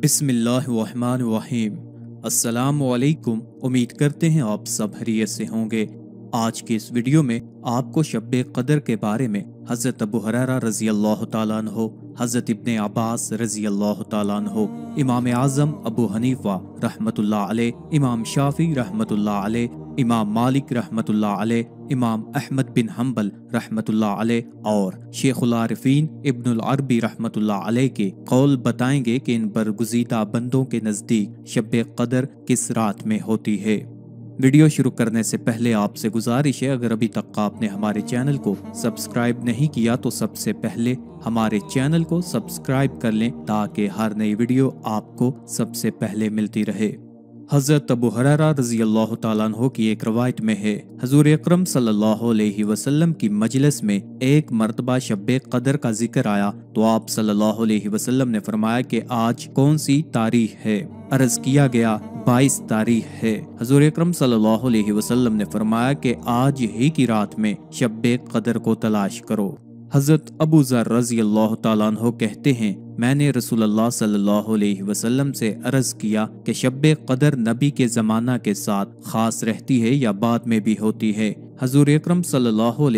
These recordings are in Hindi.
बिसमीम असलकुम उम्मीद करते हैं आप सब हरियत से होंगे आज के इस वीडियो में आपको शब कदर के बारे में हज़रत अबू हरारा रज़ी अल्लाह तहो हज़रत इबन अब्बास रज़ी अल्लाह तहो इमाम आज़म अबू हनीफ़ा रहमतुल्लाह अलैह इमाम शाफ़ी रहमतुल्लाह अलैह इमाम मालिक रहमतुल्लाह अलैह इमाम अहमद बिन हम्बल रहमतुल्लाह अलैह और शेखुलारफीन इब्नुल अरबी रहमतुल्लाह अलैह के कौल बताएंगे कि इन बरगुजीदा बंदों के नज़दीक शब कदर किस रात में होती है वीडियो शुरू करने से पहले आपसे गुजारिश है अगर अभी तक आपने हमारे चैनल को सब्सक्राइब नहीं किया तो सबसे पहले हमारे चैनल को सब्सक्राइब कर लें ताकि हर नई वीडियो आपको सबसे पहले मिलती रहे हज़रत अबू हरारा रजी अल्लाह तु की एक रवायत में है हजूर अक्रम वसल्लम की मजलिस में एक मरतबा शब कदर का जिक्र आया तो आप सल्लल्लाहु अलैहि वसल्लम ने फरमाया कि आज कौन सी तारीख है अर्ज किया गया 22 तारीख है हजूर अक्रम सल्लल्लाहु अलैहि वसल्लम ने फरमाया कि आज ही की रात में शब कदर को तलाश करो हजरत अबू जर रजी अल्लाह तहते कहते हैं मैंने रसूलुल्लाह सल्लल्लाहु अलैहि वसल्लम से अर्ज़ किया कि शब कदर नबी के ज़माना के साथ ख़ास रहती है या बाद में भी होती है हजूर अक्रम सल्लल्लाहु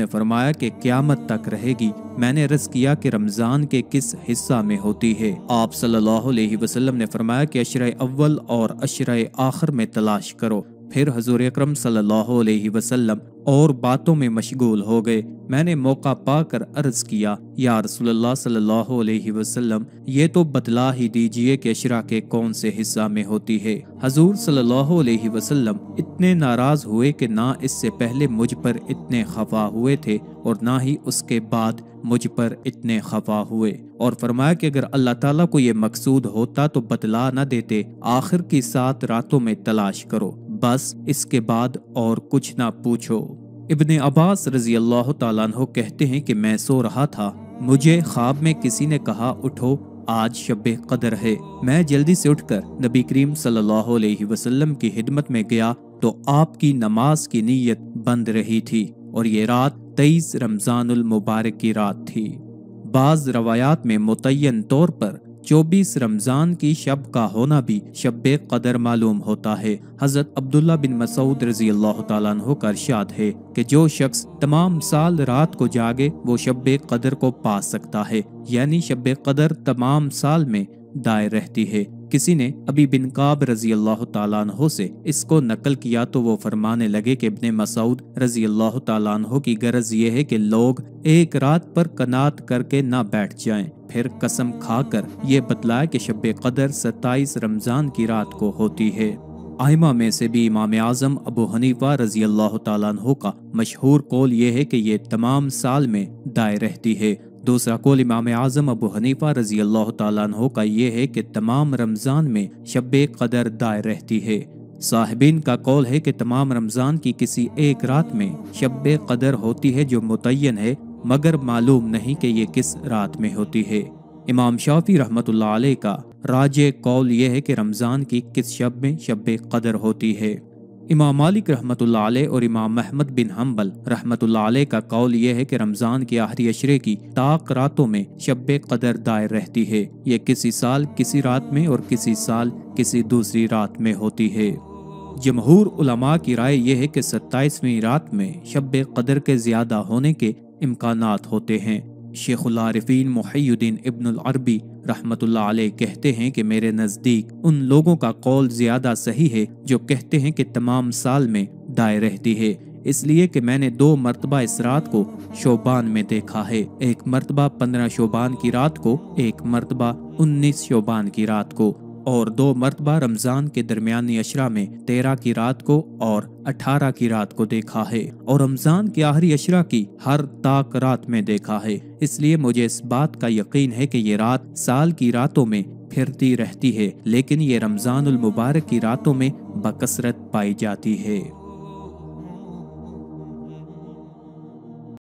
ने फरमाया कि क़्यामत तक रहेगी मैंने रस किया कि रमज़ान के किस हिस्सा में होती है आप सल्लल्लाहु अलैहि वसल्लम ने फरमाया कि अशर अव्वल और अशर आखिर में तलाश करो फिर हजूर अक्रम सल्लल्लाहु अलैहि वसल्लम और बातों में मशगूल हो गए मैंने मौका पाकर अर्ज किया यार रसोल्ला सल्लल्लाहु अलैहि वसल्लम ये तो बतला ही दीजिए कि शरा के कौन से हिस्सा में होती है हजूर सल्लल्लाहु अलैहि वसल्लम इतने नाराज हुए कि ना इससे पहले मुझ पर इतने खफा हुए थे और ना ही उसके बाद मुझ पर इतने खफा हुए और फरमाया कि अगर अल्लाह ताला को ये मकसूद होता तो बतला न देते आखिर की सात रातों में तलाश करो बस इसके बाद और कुछ ना पूछो इब्ने अब्बास रजी अल्लाह तु कहते हैं कि मैं सो रहा था मुझे ख्वाब में किसी ने कहा उठो आज शब कदर है मैं जल्दी से उठकर नबी करीम सल्लल्लाहु अलैहि वसल्लम की हिदमत में गया तो आपकी नमाज की नीयत बंद रही थी और ये रात तेईस रमजानुल मुबारक की रात थी बाज रवायात में मुतन तौर पर चौबीस रमज़ान की शब का होना भी शब कदर मालूम होता है हज़रत अब्दुल्ला बिन मसूद रजी अल्लाह तु का है कि जो शख्स तमाम साल रात को जागे वो शब कदर को पा सकता है यानी शब कदर तमाम साल में दायर रहती है किसी ने अभी बिन काब रजी अल्लाह तु से इसको नकल किया तो वो फरमाने लगे कि इबन मसूद रजी अल्लाह तु की गरज ये है कि लोग एक रात पर कनात करके ना बैठ जाएं फिर कसम खाकर यह बतलाया कि शब कदर सत्ताईस रमज़ान की रात को होती है आयमा में से भी इमाम आज़म अबू हनीफा रजी अल्लाह तु का मशहूर कौल यह है कि यह तमाम साल में दाए रहती है दूसरा कौल इमाम आज़म अबू हनीफा रजी अल्लाह तु का यह है कि तमाम रमज़ान में शब कदर दायर रहती है साहिबिन का कौल है कि तमाम रमज़ान की किसी एक रात में शब कदर होती है जो मुतन है मगर मालूम नहीं कि ये किस रात में होती है इमाम शाफी रहमत आलह का राज कौल यह है कि रमज़ान की किस शब में शब कदर होती है इमाम मालिक रहमत आलह और इमाम महमद बिन हम्बल रहमत आलह का कौल यह है कि रमज़ान के आहरी अशरे की ताक रातों में शब कदर दायर रहती है ये किसी साल किसी रात में और किसी साल किसी दूसरी रात में होती है जमहूर उलमा की राय यह है कि सत्ताईसवीं रात में शब कदर के ज़्यादा होने के इम्कान होते हैं शेखुलारफीन मुहीद्दीन इब्न अरबी रहमत कहते हैं कि मेरे नज़दीक उन लोगों का कौल ज़्यादा सही है जो कहते हैं कि तमाम साल में दाए रहती है इसलिए कि मैंने दो मरतबा इस रात को शोबान में देखा है एक मरतबा पंद्रह शोबान की रात को एक मरतबा उन्नीस शोबान की रात को और दो मरतबा रमज़ान के दरमियानी अशरा में तेरह की रात को और अठारह की रात को देखा है और रमज़ान के आखिरी अशरा की हर ताक रात में देखा है इसलिए मुझे इस बात का यकीन है कि ये रात साल की रातों में फिरती रहती है लेकिन ये रमज़ान मुबारक की रातों में बकसरत पाई जाती है